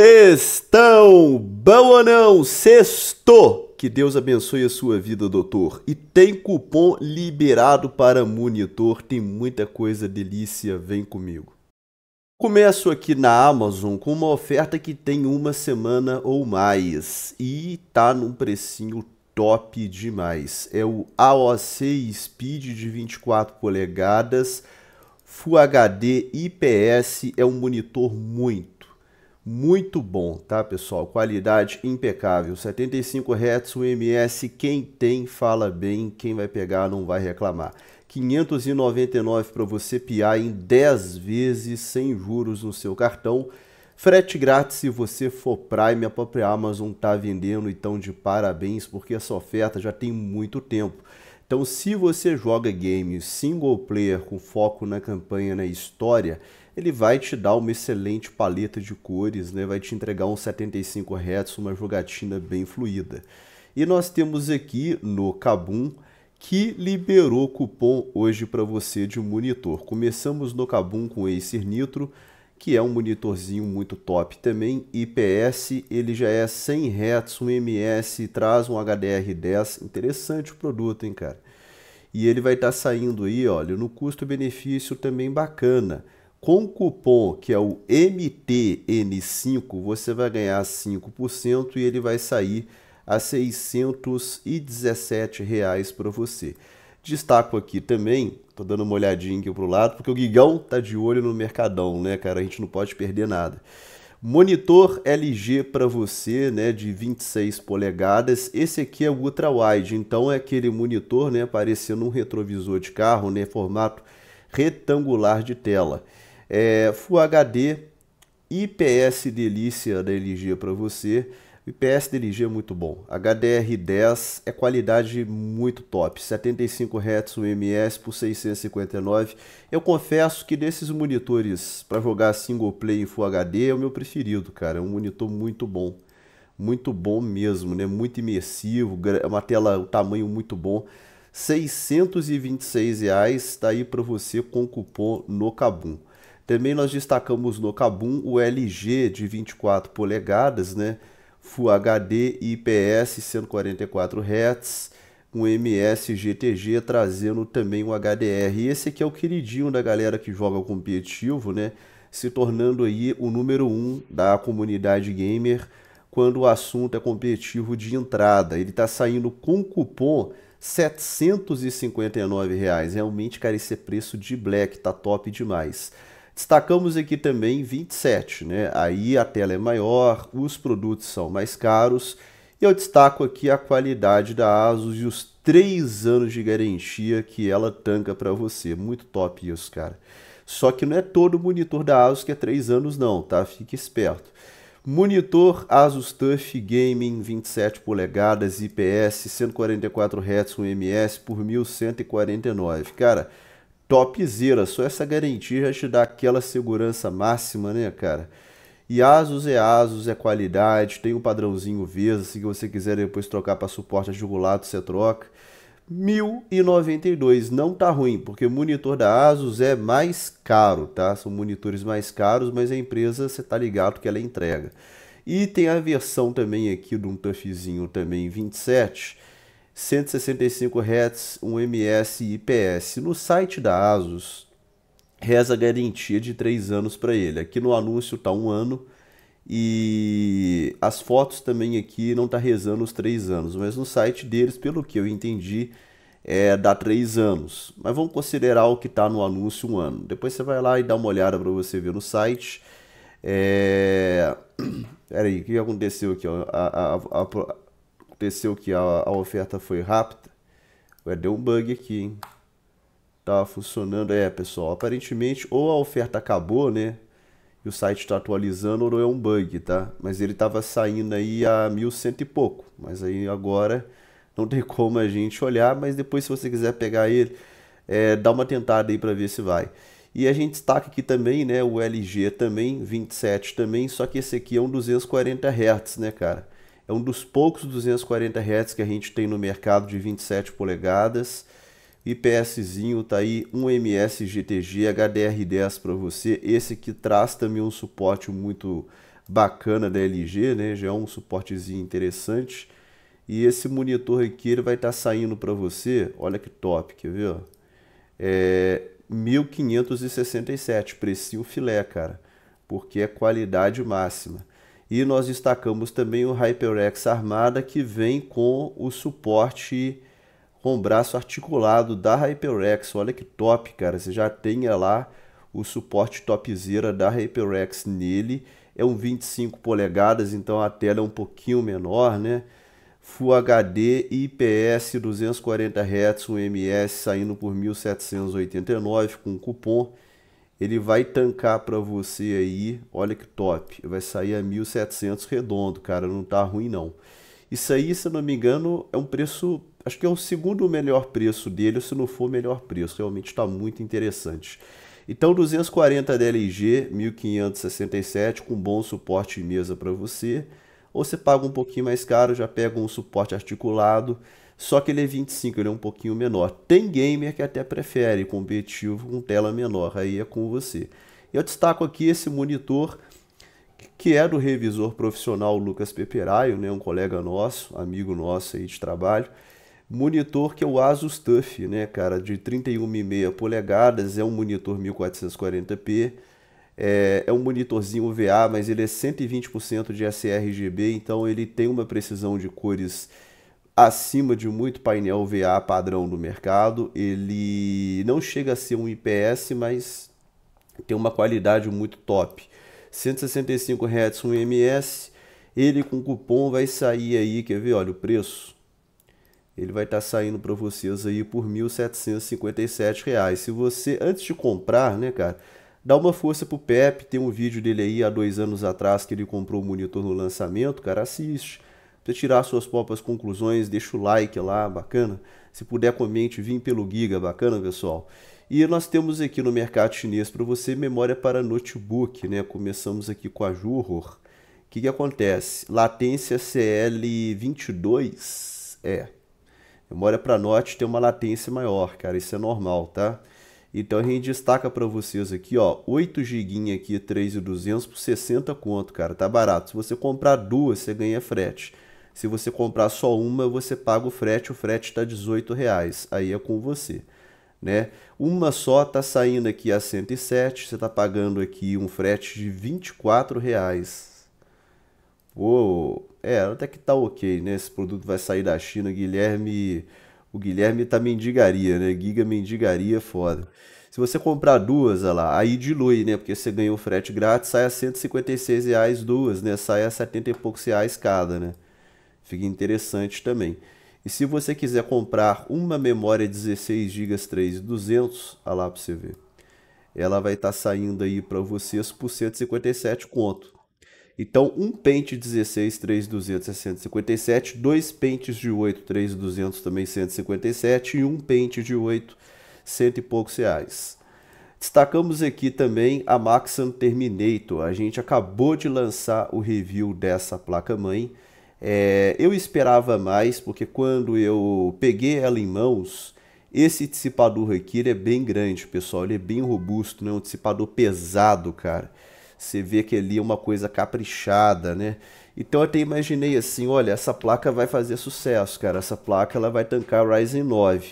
Estão bom ou não? Sexto! Que Deus abençoe a sua vida, doutor. E tem cupom liberado para monitor, tem muita coisa delícia, vem comigo. Começo aqui na Amazon com uma oferta que tem uma semana ou mais e tá num precinho top demais. É o AOC Speed de 24 polegadas, Full HD IPS, é um monitor muito muito bom, tá, pessoal? Qualidade impecável. 75 Hz, o MS, quem tem fala bem, quem vai pegar não vai reclamar. 599 para você piar em 10 vezes sem juros no seu cartão. Frete grátis se você for Prime, a própria Amazon está vendendo, então de parabéns, porque essa oferta já tem muito tempo. Então, se você joga games single player com foco na campanha, na história, ele vai te dar uma excelente paleta de cores, né? vai te entregar um 75 Hz, uma jogatina bem fluida. E nós temos aqui no Kabum que liberou cupom hoje para você de monitor. Começamos no Kabum com o Acer Nitro, que é um monitorzinho muito top também, IPS, ele já é 100 Hz, um MS, traz um HDR10, interessante o produto, hein, cara. E ele vai estar tá saindo aí, olha, no custo-benefício também bacana. Com o cupom que é o MTN5, você vai ganhar 5% e ele vai sair a R$ 617 reais para você. Destaco aqui também, tô dando uma olhadinha aqui para o lado, porque o Guigão tá de olho no Mercadão, né, cara? A gente não pode perder nada. Monitor LG para você, né, de 26 polegadas. Esse aqui é ultra wide, então é aquele monitor, né, parecendo um retrovisor de carro, né, formato retangular de tela. É, Full HD, IPS delícia da LG para você. IPS da LG é muito bom. HDR10 é qualidade muito top. 75 Hz 1ms por 659. Eu confesso que desses monitores para jogar single play em Full HD é o meu preferido, cara. É um monitor muito bom. Muito bom mesmo, né? Muito imersivo, é uma tela, um tamanho muito bom. 626 reais está aí para você com cupom no Cabum. Também nós destacamos no Kabum o LG de 24 polegadas, né? Full HD e IPS 144 Hz, um MS GTG trazendo também um HDR. E esse aqui é o queridinho da galera que joga competitivo, né? Se tornando aí o número um da comunidade gamer quando o assunto é competitivo de entrada. Ele está saindo com cupom R$ 759. Reais. Realmente, cara, esse é preço de black, tá top demais. Destacamos aqui também 27, né? Aí a tela é maior, os produtos são mais caros. E eu destaco aqui a qualidade da ASUS e os 3 anos de garantia que ela tanca para você. Muito top isso, cara. Só que não é todo monitor da ASUS que é 3 anos não, tá? Fique esperto. Monitor Asus TUF Gaming 27 polegadas IPS 144 Hz com ms por 1149. Cara, topzera. Só essa garantia já te dá aquela segurança máxima, né, cara? E Asus é Asus, é qualidade, tem um padrãozinho VESA, se você quiser depois trocar para suporte adjugulado, você troca. 1092, não tá ruim, porque monitor da Asus é mais caro, tá? São monitores mais caros, mas a empresa você tá ligado que ela entrega. E tem a versão também aqui de um TUFzinho também 27, 165 Hz, 1 ms e IPS. No site da Asus, reza a garantia de 3 anos para ele. Aqui no anúncio está um ano e as fotos também aqui não está rezando os 3 anos, mas no site deles, pelo que eu entendi, é, dá 3 anos. Mas vamos considerar o que está no anúncio um ano. Depois você vai lá e dá uma olhada para você ver no site. É... Peraí, aí, o que aconteceu aqui? Ó? A, a, a, Aconteceu que a, a oferta foi rápida. Ué, deu um bug aqui, hein? Tava funcionando. É, pessoal, aparentemente ou a oferta acabou, né? E o site está atualizando, ou é um bug, tá? Mas ele tava saindo aí a 1100 e pouco. Mas aí agora não tem como a gente olhar, mas depois se você quiser pegar ele, é, dá uma tentada aí para ver se vai. E a gente destaca aqui também, né, o LG também, 27 também, só que esse aqui é um 240 Hz, né, cara? É um dos poucos 240 Hz que a gente tem no mercado de 27 polegadas. IPSzinho, tá aí 1MS GTG HDR10 para você. Esse que traz também um suporte muito bacana da LG, né? Já é um suportezinho interessante. E esse monitor aqui ele vai estar tá saindo para você, olha que top, quer ver? É 1567, precinho filé, cara, porque é qualidade máxima. E nós destacamos também o HyperX Armada, que vem com o suporte com o braço articulado da HyperX. Olha que top, cara. Você já tem lá o suporte topzera da HyperX nele. É um 25 polegadas, então a tela é um pouquinho menor, né? Full HD IPS 240 Hz, um MS saindo por 1789 com cupom ele vai tancar para você aí, olha que top, vai sair a 1.700 redondo, cara, não tá ruim não. Isso aí, se não me engano, é um preço, acho que é o segundo melhor preço dele, se não for o melhor preço, realmente está muito interessante. Então 240 DLG, 1567 com bom suporte de mesa para você, ou você paga um pouquinho mais caro, já pega um suporte articulado, só que ele é 25, ele é um pouquinho menor. Tem gamer que até prefere competitivo com tela menor, aí é com você. Eu destaco aqui esse monitor que é do revisor profissional Lucas Peperaio, né, um colega nosso, amigo nosso aí de trabalho. Monitor que é o Asus TUF, né, cara, de 31,5 polegadas, é um monitor 1440p. É, é, um monitorzinho VA mas ele é 120% de sRGB, então ele tem uma precisão de cores acima de muito painel VA padrão do mercado. Ele não chega a ser um IPS, mas tem uma qualidade muito top. 165 Hz um MS. Ele com cupom vai sair aí, quer ver, olha o preço. Ele vai estar tá saindo para vocês aí por R$ 1.757. Se você antes de comprar, né, cara, dá uma força pro Pepe, tem um vídeo dele aí há dois anos atrás que ele comprou o monitor no lançamento, cara, assiste você tirar suas próprias conclusões, deixa o like lá, bacana. Se puder, comente, vim pelo Giga, bacana, pessoal. E nós temos aqui no mercado chinês para você memória para notebook, né? Começamos aqui com a Juror. O que, que acontece? Latência CL22 é. Memória para note tem uma latência maior, cara, isso é normal, tá? Então a gente destaca para vocês aqui, ó, 8 GB aqui, 3.200 por 60 conto, cara, tá barato. Se você comprar duas, você ganha frete. Se você comprar só uma, você paga o frete, o frete está R$18,00, aí é com você. Né? Uma só está saindo aqui a 107, você está pagando aqui um frete de R$24,00. reais. é, até que tá ok, né? Esse produto vai sair da China, Guilherme, o Guilherme tá mendigaria, né? Giga mendigaria, é foda. Se você comprar duas, olha lá, aí dilui, né? Porque você ganha o frete grátis, sai a 156 reais duas, né? Sai a 70 e poucos reais cada, né? Fica interessante também. E se você quiser comprar uma memória 16 GB 3200, olha lá para você ver. Ela vai estar tá saindo aí para vocês por 157 conto. Então, um pente 16 3200 é 157, dois pentes de 8 3200 também 157 e um pente de 8 cento e poucos reais. Destacamos aqui também a Maxim Terminator. A gente acabou de lançar o review dessa placa mãe. É, eu esperava mais, porque quando eu peguei ela em mãos, esse dissipador aqui ele é bem grande, pessoal. Ele é bem robusto, né? um dissipador pesado, cara. Você vê que ali é uma coisa caprichada, né? Então eu até imaginei assim, olha, essa placa vai fazer sucesso, cara. Essa placa ela vai tancar o Ryzen 9.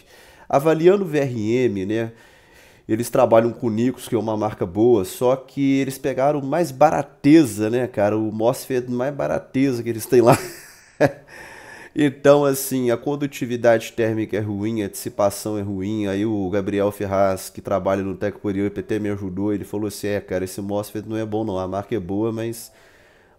Avaliando o VRM, né? Eles trabalham com Nikos, que é uma marca boa, só que eles pegaram mais barateza, né, cara? O MOSFET mais barateza que eles têm lá. então, assim, a condutividade térmica é ruim, a dissipação é ruim. Aí o Gabriel Ferraz, que trabalha no Tecporio EPT, me ajudou. Ele falou assim: é, cara, esse MOSFET não é bom, não. A marca é boa, mas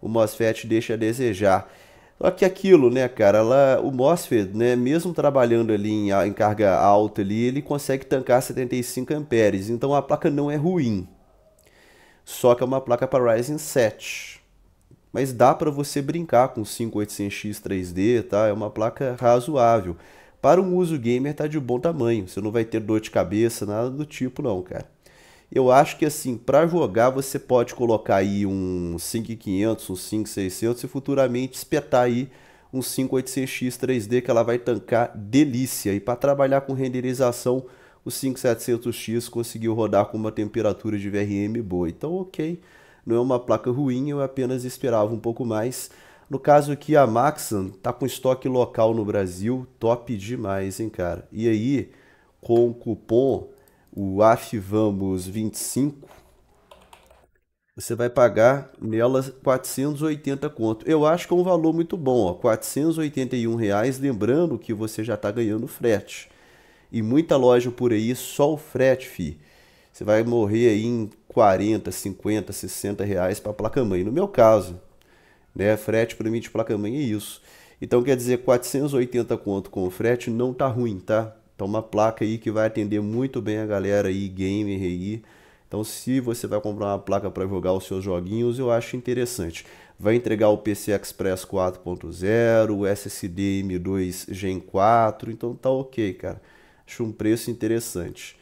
o MOSFET deixa a desejar. Só que aquilo, né, cara, lá, o MOSFET, né, mesmo trabalhando ali em, em, carga alta ali, ele consegue tancar 75 amperes, então a placa não é ruim. Só que é uma placa para Ryzen 7 mas dá para você brincar com 5800X 3D, tá? É uma placa razoável. Para um uso gamer tá de bom tamanho, você não vai ter dor de cabeça, nada do tipo não, cara. Eu acho que assim, para jogar você pode colocar aí um 5500, um 5600 e futuramente espetar aí um 5800X 3D que ela vai tancar delícia. E para trabalhar com renderização, o 5700X conseguiu rodar com uma temperatura de VRM boa. Então, OK não é uma placa ruim, eu apenas esperava um pouco mais. No caso aqui, a Maxan tá com estoque local no Brasil, top demais, hein, cara? E aí, com o cupom, o AFVAMOS25, você vai pagar nela 480 conto. Eu acho que é um valor muito bom, ó, 481 reais, lembrando que você já está ganhando frete. E muita loja por aí, só o frete, fi. Você vai morrer aí em 40, 50, 60 reais para placa-mãe. No meu caso, né, frete para mim de placa-mãe é isso. Então quer dizer, 480 conto com frete não tá ruim, tá? Então uma placa aí que vai atender muito bem a galera aí, gamer aí. Então se você vai comprar uma placa para jogar os seus joguinhos, eu acho interessante. Vai entregar o PC Express 4.0, o SSD M2 Gen 4, então tá ok, cara. Acho um preço interessante.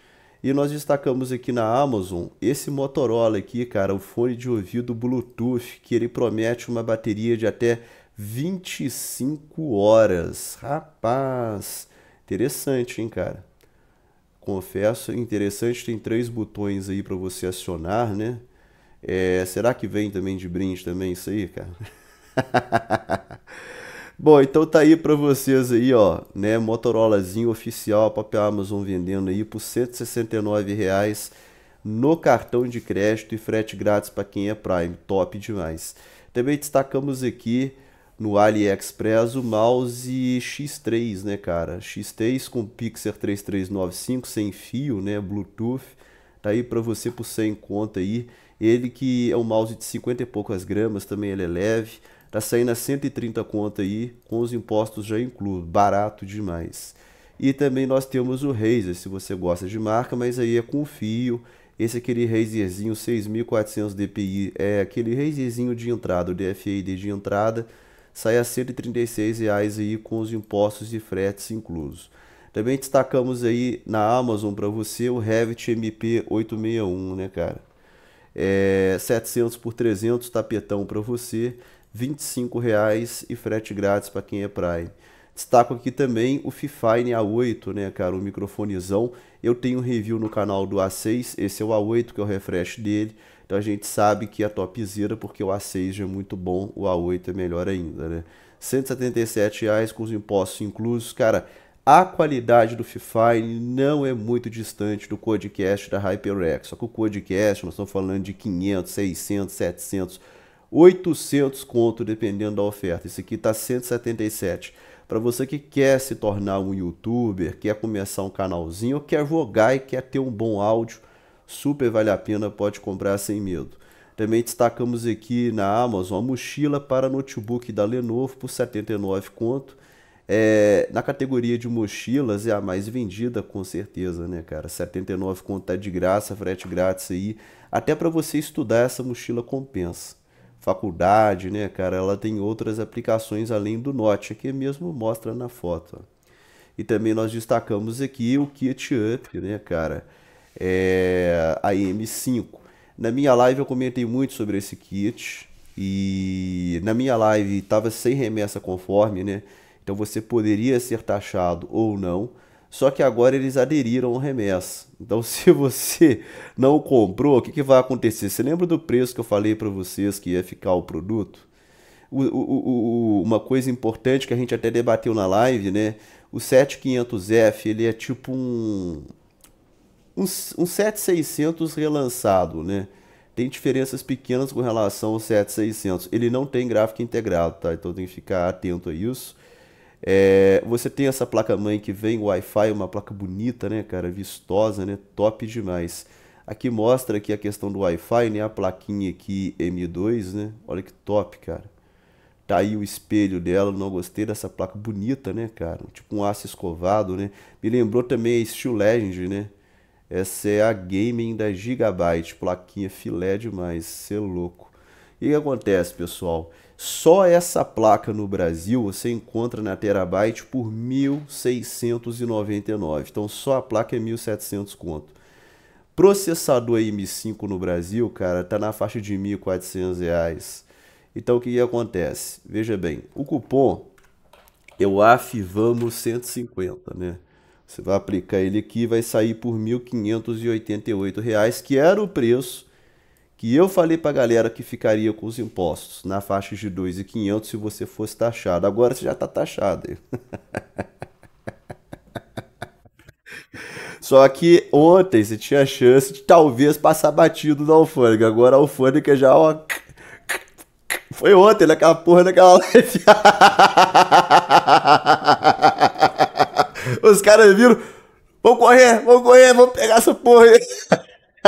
E nós destacamos aqui na Amazon esse Motorola aqui, cara, o fone de ouvido Bluetooth, que ele promete uma bateria de até 25 horas. Rapaz, interessante, hein, cara? Confesso, interessante, tem três botões aí para você acionar, né? É, será que vem também de brinde também isso aí, cara? Bom, então tá aí para vocês aí, ó, né, Motorolazinho oficial, papel Amazon vendendo aí por R$ reais no cartão de crédito e frete grátis para quem é Prime, top demais. Também destacamos aqui no AliExpress o mouse X3, né, cara? X3 com Pixel 3395 sem fio, né, Bluetooth. Tá aí para você por 100 conta aí. Ele que é um mouse de 50 e poucas gramas, também ele é leve Tá saindo a 130 conta aí, com os impostos já incluídos, barato demais. E também nós temos o Razer, se você gosta de marca, mas aí é com fio. Esse é aquele Razerzinho 6400 DPI, é aquele Razerzinho de entrada, o DFID de entrada, sai a R$ 136,00 aí com os impostos e fretes inclusos. Também destacamos aí na Amazon para você o Revit MP861, né, cara? É, 700 por 300 tapetão para você. R$ reais e frete grátis para quem é Prime. Destaco aqui também o Fifine A8, né, cara, o microfonezão. Eu tenho review no canal do A6, esse é o A8 que é o refresh dele. Então a gente sabe que é topzera porque o A6 já é muito bom, o A8 é melhor ainda, né? R$ reais com os impostos inclusos, cara. A qualidade do Fifine não é muito distante do Codecast da HyperX, só que o Codecast, nós estamos falando de 500, 600, 700 800 conto dependendo da oferta. Esse aqui está 177. Para você que quer se tornar um youtuber, quer começar um canalzinho, quer vogar e quer ter um bom áudio, super vale a pena, pode comprar sem medo. Também destacamos aqui na Amazon a mochila para notebook da Lenovo por 79 conto. É, na categoria de mochilas é a mais vendida, com certeza, né, cara? 79 conto tá de graça, frete grátis aí. Até para você estudar essa mochila compensa faculdade, né, cara? Ela tem outras aplicações além do Note, que mesmo mostra na foto. E também nós destacamos aqui o Kit Up, né, cara? É a M5. Na minha live eu comentei muito sobre esse kit e na minha live estava sem remessa conforme, né? Então você poderia ser taxado ou não só que agora eles aderiram ao remessa. Então, se você não comprou, o que, que vai acontecer? Você lembra do preço que eu falei para vocês que ia ficar o produto? O, o, o, uma coisa importante que a gente até debateu na live, né? O 7500F, ele é tipo um, um, um 7600 relançado, né? Tem diferenças pequenas com relação ao 7600. Ele não tem gráfico integrado, tá? Então tem que ficar atento a isso. É, você tem essa placa-mãe que vem Wi-Fi, uma placa bonita, né, cara? Vistosa, né? Top demais. Aqui mostra aqui a questão do Wi-Fi, né? A plaquinha aqui M2, né? Olha que top, cara. Tá aí o espelho dela, não gostei dessa placa bonita, né, cara? Tipo um aço escovado, né? Me lembrou também a Steel Legend, né? Essa é a gaming da Gigabyte, plaquinha filé demais, ser é louco. E o que acontece, pessoal? Só essa placa no Brasil você encontra na Terabyte por 1.699. Então só a placa é 1.700 conto. Processador M5 no Brasil, cara, tá na faixa de R$ 1.400. Então o que acontece? Veja bem, o cupom é o AFVAMO 150, né? Você vai aplicar ele aqui, vai sair por R$ 1.588, que era o preço que eu falei para a galera que ficaria com os impostos na faixa de 2.500 se você fosse taxado. Agora você já está taxado. Só que ontem você tinha a chance de talvez passar batido na alfândega. Agora a alfândega já ó, foi ontem naquela né, porra daquela live. Os caras viram. Vamos correr, vamos correr, vamos pegar essa porra aí.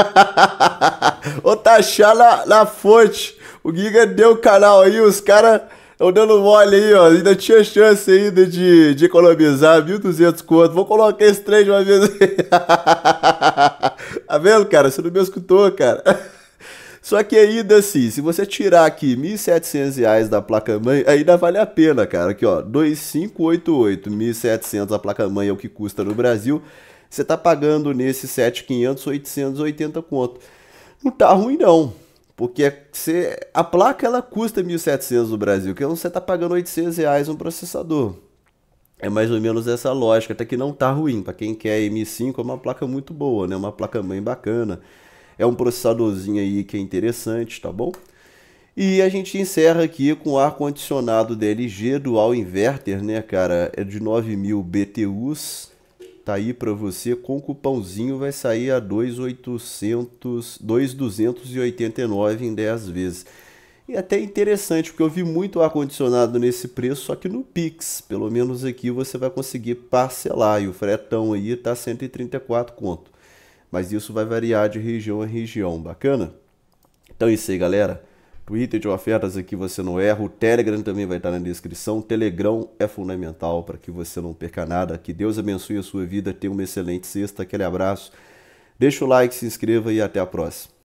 Ô Taxá na, na fonte. O Giga deu o canal aí, os caras estão dando mole aí, ó. Ainda tinha chance ainda de, de economizar 1.200 conto. Vou colocar esse trem de uma vez. tá vendo, cara? Você não me escutou, cara. Só que ainda assim, se você tirar aqui R$ 1.700 da placa-mãe, ainda vale a pena, cara. Aqui, ó, 2,588, 1.700 a placa-mãe é o que custa no Brasil. Você está pagando nesse 7,500, 880 conto. Não tá ruim não, porque é você, a placa ela custa 1.700 no Brasil, que é você está pagando 800 reais um processador. É mais ou menos essa lógica, até que não tá ruim. Para quem quer M5 é uma placa muito boa, né? Uma placa mãe bacana. É um processadorzinho aí que é interessante, tá bom? E a gente encerra aqui com o ar-condicionado DLG Dual Inverter, né, cara? É de 9.000 BTUs, Tá aí para você, com o cupãozinho vai sair a 2,800, 2,289 em 10 vezes. E até é interessante, porque eu vi muito ar-condicionado nesse preço, só que no Pix, pelo menos aqui você vai conseguir parcelar, e o fretão aí tá 134 conto. Mas isso vai variar de região a região, bacana? Então é isso aí, galera. Twitter de ofertas aqui você não erra. O Telegram também vai estar na descrição. O Telegram é fundamental para que você não perca nada. Que Deus abençoe a sua vida. Tenha uma excelente sexta. Aquele abraço. Deixa o like, se inscreva e até a próxima.